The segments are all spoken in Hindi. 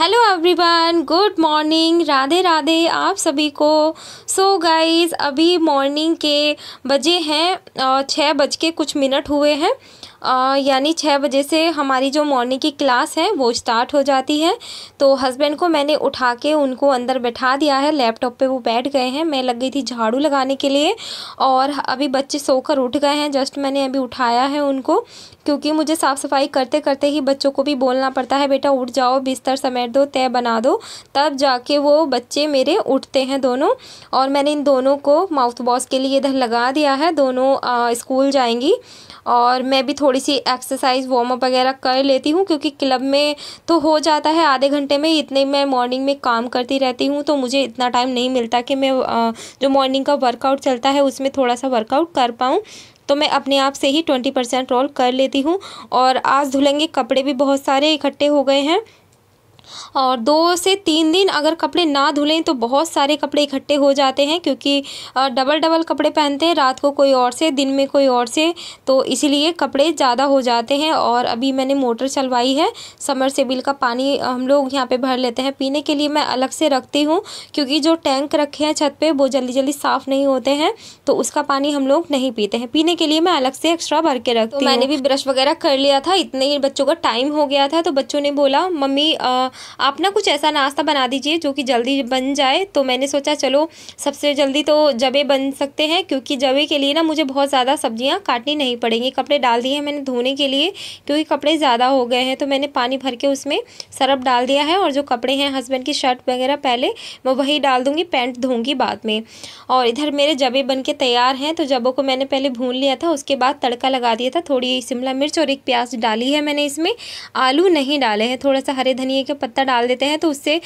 Hello everyone good morning Radhe Radhe आप सभी को सो so गाइस अभी मॉर्निंग के बजे हैं छः बज के कुछ मिनट हुए हैं यानी छः बजे से हमारी जो मॉर्निंग की क्लास है वो स्टार्ट हो जाती है तो हस्बैंड को मैंने उठा के उनको अंदर बैठा दिया है लैपटॉप पे वो बैठ गए हैं मैं लग गई थी झाड़ू लगाने के लिए और अभी बच्चे सोकर उठ गए हैं जस्ट मैंने अभी उठाया है उनको क्योंकि मुझे साफ़ सफाई करते करते ही बच्चों को भी बोलना पड़ता है बेटा उठ जाओ बिस्तर समेट दो तय बना दो तब जाके वो बच्चे मेरे उठते हैं दोनों और मैंने इन दोनों को माउथ वॉश के लिए इधर लगा दिया है दोनों स्कूल जाएंगी और मैं भी थोड़ी सी एक्सरसाइज वार्म अप वगैरह कर लेती हूँ क्योंकि क्लब में तो हो जाता है आधे घंटे में इतने मैं मॉर्निंग में काम करती रहती हूँ तो मुझे इतना टाइम नहीं मिलता कि मैं जो मॉर्निंग का वर्कआउट चलता है उसमें थोड़ा सा वर्कआउट कर पाऊँ तो मैं अपने आप से ही ट्वेंटी परसेंट रोल कर लेती हूँ और आज धुलेंगे कपड़े भी बहुत सारे इकट्ठे हो गए हैं और दो से तीन दिन अगर कपड़े ना धुलें तो बहुत सारे कपड़े इकट्ठे हो जाते हैं क्योंकि डबल डबल कपड़े पहनते हैं रात को कोई और से दिन में कोई और से तो इसीलिए कपड़े ज़्यादा हो जाते हैं और अभी मैंने मोटर चलवाई है समर सेबिल का पानी हम लोग यहाँ पर भर लेते हैं पीने के लिए मैं अलग से रखती हूँ क्योंकि जो टैंक रखे हैं छत पर वो जल्दी जल्दी साफ़ नहीं होते हैं तो उसका पानी हम लोग नहीं पीते हैं पीने के लिए मैं अलग से एक्स्ट्रा भर के रखती तो हूँ मैंने भी ब्रश वगैरह कर लिया था इतने ही बच्चों का टाइम हो गया था तो बच्चों ने बोला मम्मी आप ना कुछ ऐसा नाश्ता बना दीजिए जो कि जल्दी बन जाए तो मैंने सोचा चलो सबसे जल्दी तो जबे बन सकते हैं क्योंकि जबे के लिए ना मुझे बहुत ज़्यादा सब्जियाँ काटनी नहीं पड़ेंगी कपड़े डाल दिए हैं मैंने धोने के लिए क्योंकि कपड़े ज़्यादा हो गए हैं तो मैंने पानी भर के उसमें सरफ डाल दिया है और जो कपड़े हैं हस्बैंड की शर्ट वगैरह पहले मैं वही डाल दूँगी पैंट धोंगी बाद में और इधर मेरे जबे बन के तैयार हैं तो जबों को मैंने पहले भून लिया था उसके बाद तड़का लगा दिया था थोड़ी शिमला मिर्च और एक प्याज डाली है मैंने इसमें आलू नहीं डाले हैं थोड़ा सा हरे धनिए के पत्ते पत्ता डाल देते हैं तो उससे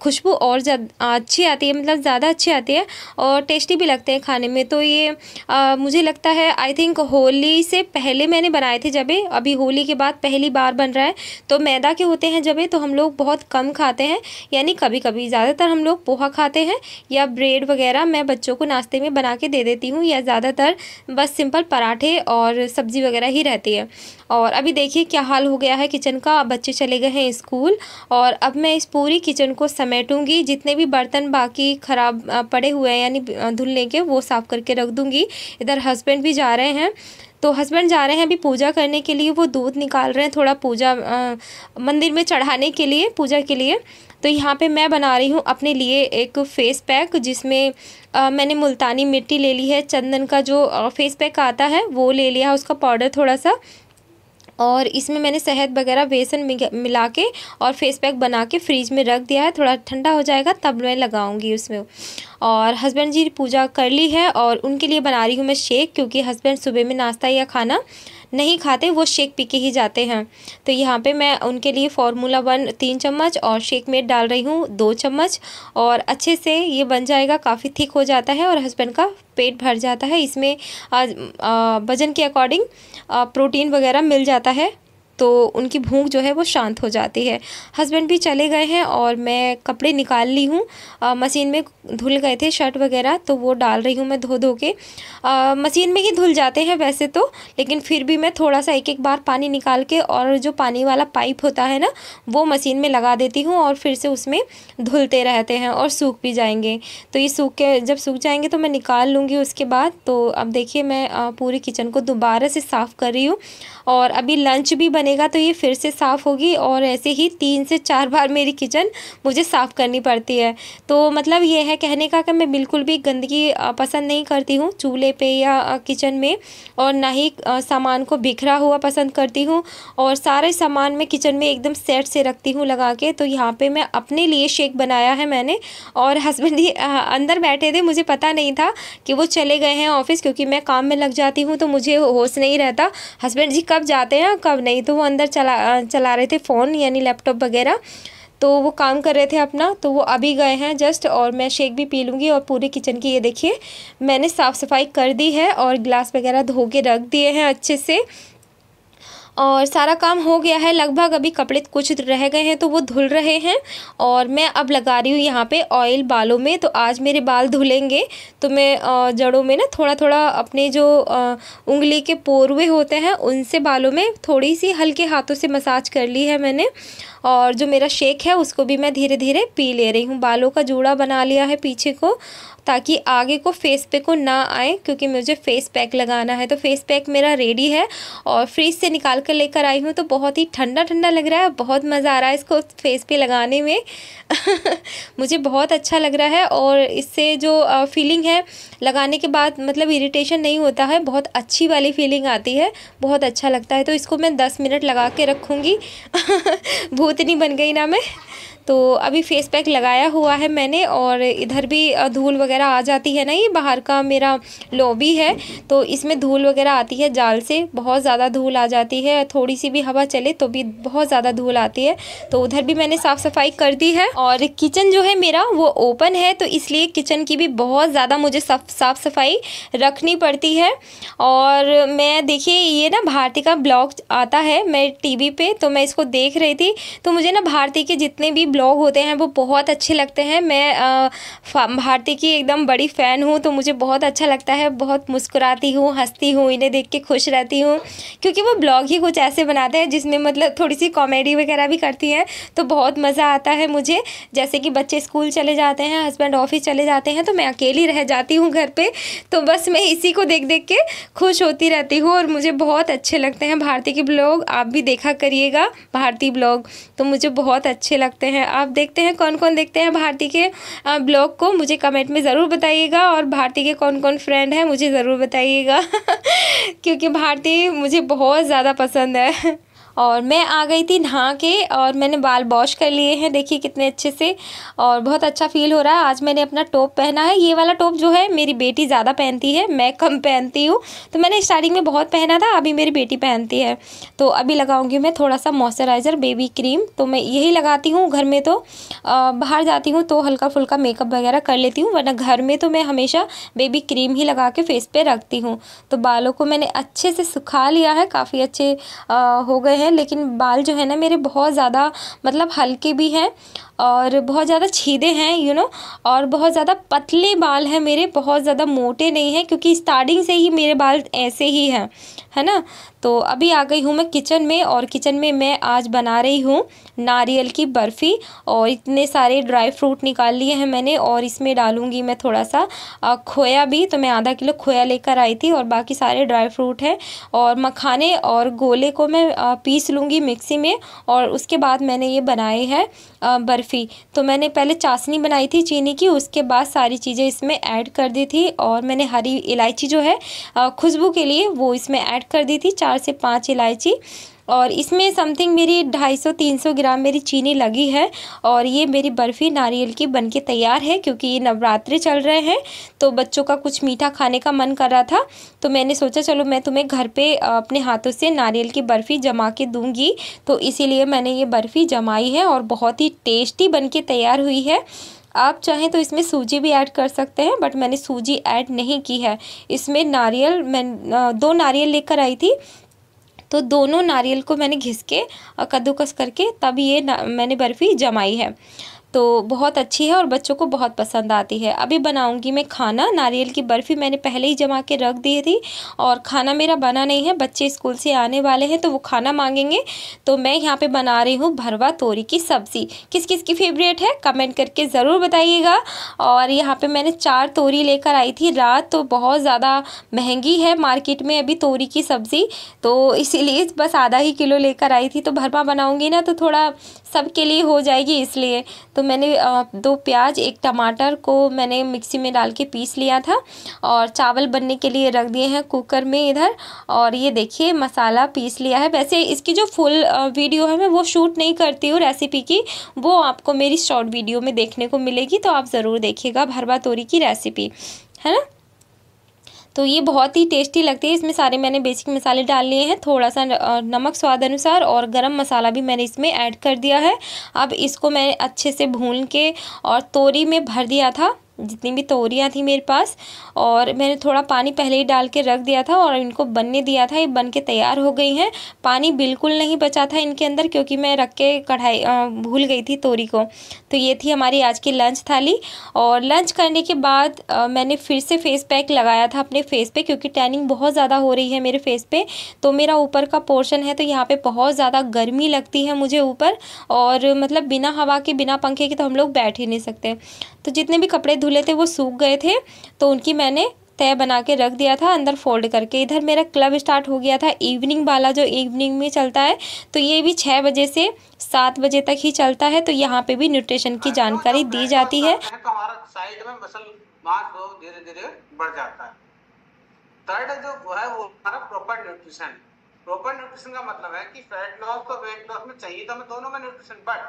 खुशबू और अच्छी आती है मतलब ज़्यादा अच्छी आती है और टेस्टी भी लगते हैं खाने में तो ये आ, मुझे लगता है आई थिंक होली से पहले मैंने बनाए थे जबे अभी होली के बाद पहली बार बन रहा है तो मैदा के होते हैं जबे तो हम लोग बहुत कम खाते हैं यानी कभी कभी ज़्यादातर हम लोग पोहा खाते हैं या ब्रेड वगैरह मैं बच्चों को नाश्ते में बना के दे देती हूँ या ज़्यादातर बस सिंपल पराठे और सब्ज़ी वगैरह ही रहती है और अभी देखिए क्या हाल हो गया है किचन का बच्चे चले गए हैं स्कूल और अब मैं इस पूरी किचन को समेटूंगी जितने भी बर्तन बाकी ख़राब पड़े हुए हैं यानी धुलने के वो साफ़ करके रख दूँगी इधर हस्बैंड भी जा रहे हैं तो हस्बैंड जा रहे हैं अभी पूजा करने के लिए वो दूध निकाल रहे हैं थोड़ा पूजा आ, मंदिर में चढ़ाने के लिए पूजा के लिए तो यहाँ पे मैं बना रही हूँ अपने लिए एक फ़ेस पैक जिसमें आ, मैंने मुल्तानी मिट्टी ले ली है चंदन का जो फ़ेस पैक आता है वो ले लिया है उसका पाउडर थोड़ा सा और इसमें मैंने शहद वगैरह बेसन मिला के और फेस पैक बना के फ्रिज में रख दिया है थोड़ा ठंडा हो जाएगा तब मैं लगाऊंगी उसमें और हस्बैंड जी पूजा कर ली है और उनके लिए बना रही हूँ मैं शेक क्योंकि हस्बैंड सुबह में नाश्ता या खाना नहीं खाते वो शेक पी के ही जाते हैं तो यहाँ पे मैं उनके लिए फार्मूला वन तीन चम्मच और शेक मेट डाल रही हूँ दो चम्मच और अच्छे से ये बन जाएगा काफ़ी थिक हो जाता है और हस्बैंड का पेट भर जाता है इसमें वज़न के अकॉर्डिंग प्रोटीन वगैरह मिल जाता है तो उनकी भूख जो है वो शांत हो जाती है हस्बैंड भी चले गए हैं और मैं कपड़े निकाल ली हूँ मशीन में धुल गए थे शर्ट वगैरह तो वो डाल रही हूँ मैं धो धो के आ, मशीन में ही धुल जाते हैं वैसे तो लेकिन फिर भी मैं थोड़ा सा एक एक बार पानी निकाल के और जो पानी वाला पाइप होता है ना वो मशीन में लगा देती हूँ और फिर से उसमें धुलते रहते हैं और सूख भी जाएंगे तो ये सूख के जब सूख जाएंगे तो मैं निकाल लूँगी उसके बाद तो अब देखिए मैं पूरी किचन को दोबारा से साफ़ कर रही हूँ और अभी लंच भी बनेगा तो ये फिर से साफ़ होगी और ऐसे ही तीन से चार बार मेरी किचन मुझे साफ़ करनी पड़ती है तो मतलब ये है कहने का कि मैं बिल्कुल भी गंदगी पसंद नहीं करती हूँ चूल्हे पे या किचन में और ना ही सामान को बिखरा हुआ पसंद करती हूँ और सारे सामान मैं किचन में एकदम सेट से रखती हूँ लगा के तो यहाँ पर मैं अपने लिए शेक बनाया है मैंने और हस्बैंड जी अंदर बैठे थे मुझे पता नहीं था कि वो चले गए हैं ऑफिस क्योंकि मैं काम में लग जाती हूँ तो मुझे होश नहीं रहता हस्बैंड जी कब जाते हैं कब नहीं तो वो अंदर चला चला रहे थे फ़ोन यानी लैपटॉप वगैरह तो वो काम कर रहे थे अपना तो वो अभी गए हैं जस्ट और मैं शेक भी पी लूँगी और पूरे किचन की ये देखिए मैंने साफ़ सफाई कर दी है और गिलास वगैरह धो के रख दिए हैं अच्छे से और सारा काम हो गया है लगभग अभी कपड़े कुछ रह गए हैं तो वो धुल रहे हैं और मैं अब लगा रही हूँ यहाँ पे ऑयल बालों में तो आज मेरे बाल धुलेंगे तो मैं जड़ों में ना थोड़ा थोड़ा अपने जो उंगली के पोरवे होते हैं उनसे बालों में थोड़ी सी हल्के हाथों से मसाज कर ली है मैंने और जो मेरा शेक है उसको भी मैं धीरे धीरे पी ले रही हूँ बालों का जूड़ा बना लिया है पीछे को ताकि आगे को फेस पे को ना आए क्योंकि मुझे फ़ेस पैक लगाना है तो फ़ेस पैक मेरा रेडी है और फ्रिज से निकाल कर लेकर आई हूँ तो बहुत ही ठंडा ठंडा लग रहा है बहुत मज़ा आ रहा है इसको फेस पे लगाने में मुझे बहुत अच्छा लग रहा है और इससे जो फीलिंग है लगाने के बाद मतलब इरीटेशन नहीं होता है बहुत अच्छी वाली फीलिंग आती है बहुत अच्छा लगता है तो इसको मैं दस मिनट लगा के रखूँगी भूत पत्नी बन गई ना मैं तो अभी फेस पैक लगाया हुआ है मैंने और इधर भी धूल वगैरह आ जाती है ना ये बाहर का मेरा लॉबी है तो इसमें धूल वगैरह आती है जाल से बहुत ज़्यादा धूल आ जाती है थोड़ी सी भी हवा चले तो भी बहुत ज़्यादा धूल आती है तो उधर भी मैंने साफ़ सफाई कर दी है और किचन जो है मेरा वो ओपन है तो इसलिए किचन की भी बहुत ज़्यादा मुझे साफ़ सफाई रखनी पड़ती है और मैं देखिए ये ना भारती का ब्लॉग आता है मैं टीवी पे तो मैं इसको देख रही थी तो मुझे ना भारती के जितने भी ब्लॉग होते हैं वो बहुत अच्छे लगते हैं मैं भारती की एकदम बड़ी फ़ैन हूँ तो मुझे बहुत अच्छा लगता है बहुत मुस्कुराती हूँ हंसती हूँ इन्हें देख के खुश रहती हूँ क्योंकि वो ब्लॉग ही कुछ ऐसे बनाते हैं जिसमें मतलब थोड़ी सी कॉमेडी वगैरह भी करती हैं तो बहुत मज़ा आता है मुझे जैसे कि बच्चे स्कूल चले जाते हैं हस्बैंड ऑफिस चले जाते हैं तो मैं अकेली रह जाती हूँ घर पर तो बस मैं इसी को देख देख के खुश होती रहती हूँ और मुझे बहुत अच्छे लगते हैं भारती के ब्लॉग आप भी देखा करिएगा भारती ब्लॉग तो मुझे बहुत अच्छे लगते हैं आप देखते हैं कौन कौन देखते हैं भारती के ब्लॉग को मुझे कमेंट में ज़रूर बताइएगा और भारती के कौन कौन फ्रेंड हैं मुझे ज़रूर बताइएगा क्योंकि भारती मुझे बहुत ज़्यादा पसंद है और मैं आ गई थी नहा के और मैंने बाल वॉश कर लिए हैं देखिए कितने अच्छे से और बहुत अच्छा फील हो रहा है आज मैंने अपना टॉप पहना है ये वाला टॉप जो है मेरी बेटी ज़्यादा पहनती है मैं कम पहनती हूँ तो मैंने स्टार्टिंग में बहुत पहना था अभी मेरी बेटी पहनती है तो अभी लगाऊँगी मैं थोड़ा सा मॉइस्चराइज़र बेबी क्रीम तो मैं यही लगाती हूँ घर में तो बाहर जाती हूँ तो हल्का फुल्का मेकअप वगैरह कर लेती हूँ वरना घर में तो मैं हमेशा बेबी क्रीम ही लगा के फेस पर रखती हूँ तो बालों को मैंने अच्छे से सुखा लिया है काफ़ी अच्छे हो गए हैं हैं लेकिन बाल जो है ना मेरे बहुत ज़्यादा मतलब हल्के भी हैं और बहुत ज़्यादा छीदे हैं यू नो और बहुत ज़्यादा पतले बाल हैं मेरे बहुत ज़्यादा मोटे नहीं हैं क्योंकि स्टार्टिंग से ही मेरे बाल ऐसे ही हैं है ना तो अभी आ गई हूँ मैं किचन में और किचन में मैं आज बना रही हूँ नारियल की बर्फ़ी और इतने सारे ड्राई फ्रूट निकाल लिए हैं मैंने और इसमें डालूँगी मैं थोड़ा सा खोया भी तो मैं आधा किलो खोया लेकर आई थी और बाकी सारे ड्राई फ्रूट हैं और मखाने और गोले को मैं पीस पीस लूँगी मिक्सी में और उसके बाद मैंने ये बनाए हैं बर्फ़ी तो मैंने पहले चाशनी बनाई थी चीनी की उसके बाद सारी चीज़ें इसमें ऐड कर दी थी और मैंने हरी इलायची जो है खुशबू के लिए वो इसमें ऐड कर दी थी चार से पाँच इलायची और इसमें समथिंग मेरी ढाई सौ तीन सौ ग्राम मेरी चीनी लगी है और ये मेरी बर्फ़ी नारियल की बन के तैयार है क्योंकि ये नवरात्रि चल रहे हैं तो बच्चों का कुछ मीठा खाने का मन कर रहा था तो मैंने सोचा चलो मैं तुम्हें घर पे अपने हाथों से नारियल की बर्फ़ी जमा के दूँगी तो इसीलिए मैंने ये बर्फ़ी जमाई है और बहुत ही टेस्टी बन के तैयार हुई है आप चाहें तो इसमें सूजी भी ऐड कर सकते हैं बट मैंने सूजी ऐड नहीं की है इसमें नारियल मैं दो नारियल लेकर आई थी तो दोनों नारियल को मैंने घिस के कद्दूकस करके तब ये मैंने बर्फ़ी जमाई है तो बहुत अच्छी है और बच्चों को बहुत पसंद आती है अभी बनाऊँगी मैं खाना नारियल की बर्फ़ी मैंने पहले ही जमा के रख दी थी और खाना मेरा बना नहीं है बच्चे स्कूल से आने वाले हैं तो वो खाना मांगेंगे तो मैं यहाँ पे बना रही हूँ भरवा तोरी की सब्ज़ी किस किस की फेवरेट है कमेंट करके ज़रूर बताइएगा और यहाँ पर मैंने चार तोरी लेकर आई थी रात तो बहुत ज़्यादा महंगी है मार्केट में अभी तोरी की सब्ज़ी तो इसीलिए बस आधा ही किलो लेकर आई थी तो भरवा बनाऊँगी ना तो थोड़ा सबके लिए हो जाएगी इसलिए तो मैंने दो प्याज एक टमाटर को मैंने मिक्सी में डाल के पीस लिया था और चावल बनने के लिए रख दिए हैं कुकर में इधर और ये देखिए मसाला पीस लिया है वैसे इसकी जो फुल वीडियो है मैं वो शूट नहीं करती हूँ रेसिपी की वो आपको मेरी शॉर्ट वीडियो में देखने को मिलेगी तो आप ज़रूर देखिएगा भरवा तोरी की रेसिपी है ना तो ये बहुत ही टेस्टी लगती है इसमें सारे मैंने बेसिक मसाले डाल लिए हैं थोड़ा सा नमक स्वाद अनुसार और गरम मसाला भी मैंने इसमें ऐड कर दिया है अब इसको मैंने अच्छे से भून के और तोरी में भर दिया था जितनी भी तोरियाँ थी मेरे पास और मैंने थोड़ा पानी पहले ही डाल के रख दिया था और इनको बनने दिया था ये बन के तैयार हो गई हैं पानी बिल्कुल नहीं बचा था इनके अंदर क्योंकि मैं रख के कढ़ाई भूल गई थी तोरी को तो ये थी हमारी आज की लंच थाली और लंच करने के बाद आ, मैंने फिर से फेस पैक लगाया था अपने फेस पे क्योंकि टैनिंग बहुत ज़्यादा हो रही है मेरे फेस पर तो मेरा ऊपर का पोर्शन है तो यहाँ पर बहुत ज़्यादा गर्मी लगती है मुझे ऊपर और मतलब बिना हवा के बिना पंखे के तो हम लोग बैठ ही नहीं सकते तो जितने भी कपड़े धुले थे वो सूख गए थे तो उनकी मैंने तय बना के रख दिया था अंदर फोल्ड करके इधर मेरा क्लब स्टार्ट हो गया था इवनिंग वाला जो इवनिंग में चलता है तो ये भी छः बजे से सात बजे तक ही चलता है तो यहाँ पे भी न्यूट्रिशन की जानकारी दी जाती है तो धीरे धीरे बढ़ जाता है थर्ड जो है वो हमारा प्रॉपर न्यूट्रिशन प्रॉपर न्यूट्रिशन का मतलब है कि फैट लॉस और वेट लॉस में चाहिए तो हमें दोनों में न्यूट्रिशन बट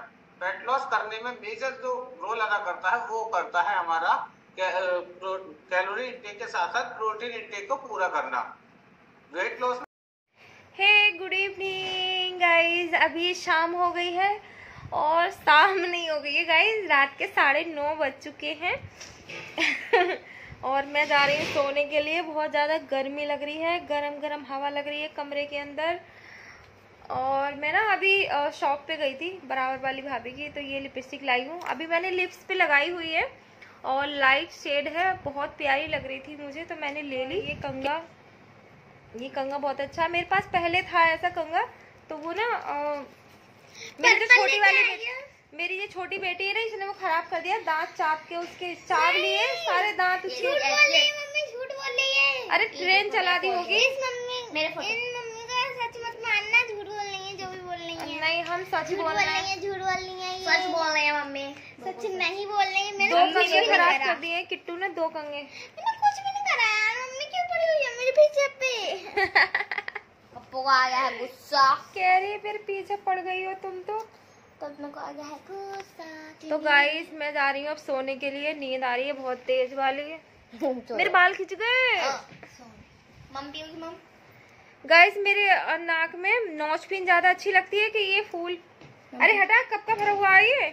फैट लॉस करने में मेजर जो रोल अदा करता है वो करता है हमारा कैलोरी इंटेक के साथ साथ प्रोटीन इंटेक को पूरा करना weight loss hey good evening guys अभी शाम हो गई है और शाम नहीं हो गई है गाइस रात के साढ़े नौ बज चुके हैं और मैं जा रही हूँ सोने के लिए बहुत ज़्यादा गर्मी लग रही है गरम गरम हवा लग रही है कमरे के अंदर और मैं ना अभी शॉप पे गई थी बराबर वाली भाभी की तो ये लिपस्टिक लाई हूँ अभी मैंने लिप्स पे लगाई हुई है और लाइट शेड है बहुत प्यारी लग रही थी मुझे तो मैंने ले ली ये कंगा ये कंगा बहुत अच्छा मेरे पास पहले था ऐसा कंगा तो वो ना मेरी जो छोटी वाली मेरी ये छोटी बेटी है ना इसने वो खराब कर दिया दांत चाप के उसके चाप लिए सारे दांत उसके अरे ट्रेन चला दी होगी मेरे नहीं हम सच बोल रहे हैं झूठ बोल रही है सच बोल रहे हैं मम्मी सच नहीं बोल रही है मैंने दो कंगे खराब कर दिए किट्टू ने दो कंगे मैंने कुछ भी नहीं करा यार मम्मी क्यों पड़ी हुई है मेरे पीछे पे पप्पू को आ गया है गुस्सा कह रही है फिर पीछे पड़ गई हो तुम तो तो गाइस तो मैं जा रही हूँ अब सोने के लिए नींद आ रही है बहुत तेज वाली है मेरे बाल खिंच गए मम्मी मम्मी गाइस मेरे नाक में नोच पिन ज्यादा अच्छी लगती है कि ये फूल अरे हटा कब का भरा हुआ आई है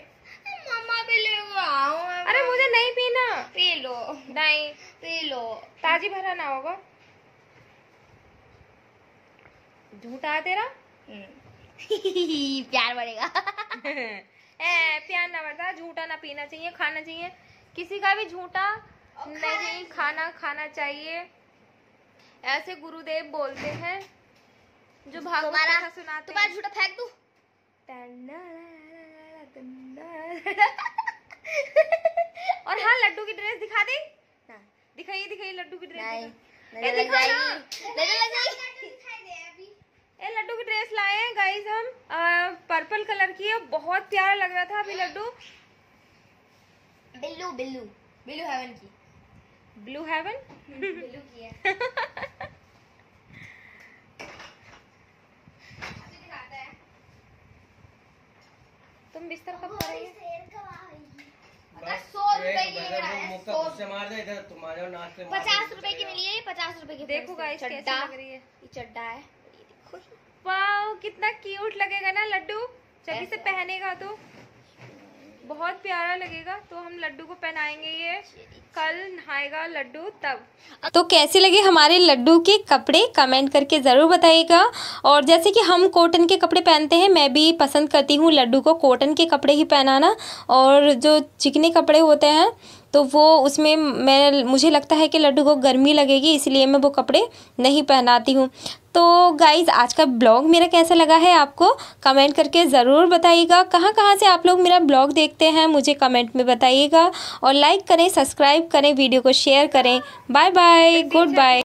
मामा भी ले अरे मुझे नहीं पीना पी लो नहीं पी लो ताजी भरा ना होगा झूठा है तेरा हम्म। प्यार बढ़ेगा ए, प्यार ना बढ़ता झूठा ना पीना चाहिए खाना चाहिए किसी का भी झूठा नहीं खाना खाना चाहिए ऐसे गुरुदेव बोलते हैं जो भागवत कथा सुनाते तुम्हारा झूठा फेंक दू और हाँ लड्डू की ड्रेस दिखा दे हाँ। दिखाइए दिखाइए लड्डू की ड्रेस ये ए लड्डू की ड्रेस लाए हैं गाइस हम आ, पर्पल कलर की है बहुत प्यारा लग रहा था अभी लड्डू बिल्लू बिल्लू बिल्लू हेवन की ब्लू हेवन ब्लू तुम बिस्तर कब की पचास रुपए की मिली है पचास रुपए की देखो है चड्डा है कितना क्यूट लगेगा ना लड्डू जब इसे पहनेगा तो बहुत प्यारा लगेगा तो हम लड्डू को पहनाएंगे ये कल नहाएगा लड्डू तब तो कैसे लगे हमारे लड्डू के कपड़े कमेंट करके ज़रूर बताइएगा और जैसे कि हम कॉटन के कपड़े पहनते हैं मैं भी पसंद करती हूँ लड्डू को कॉटन के कपड़े ही पहनाना और जो चिकने कपड़े होते हैं तो वो उसमें मैं मुझे लगता है कि लड्डू को गर्मी लगेगी इसलिए मैं वो कपड़े नहीं पहनाती हूँ तो गाइज़ आज का ब्लॉग मेरा कैसा लगा है आपको कमेंट करके ज़रूर बताइएगा कहाँ कहाँ से आप लोग मेरा ब्लॉग देखते हैं मुझे कमेंट में बताइएगा और लाइक करें सब्सक्राइब करें वीडियो को शेयर करें बाय बाय गुड बाय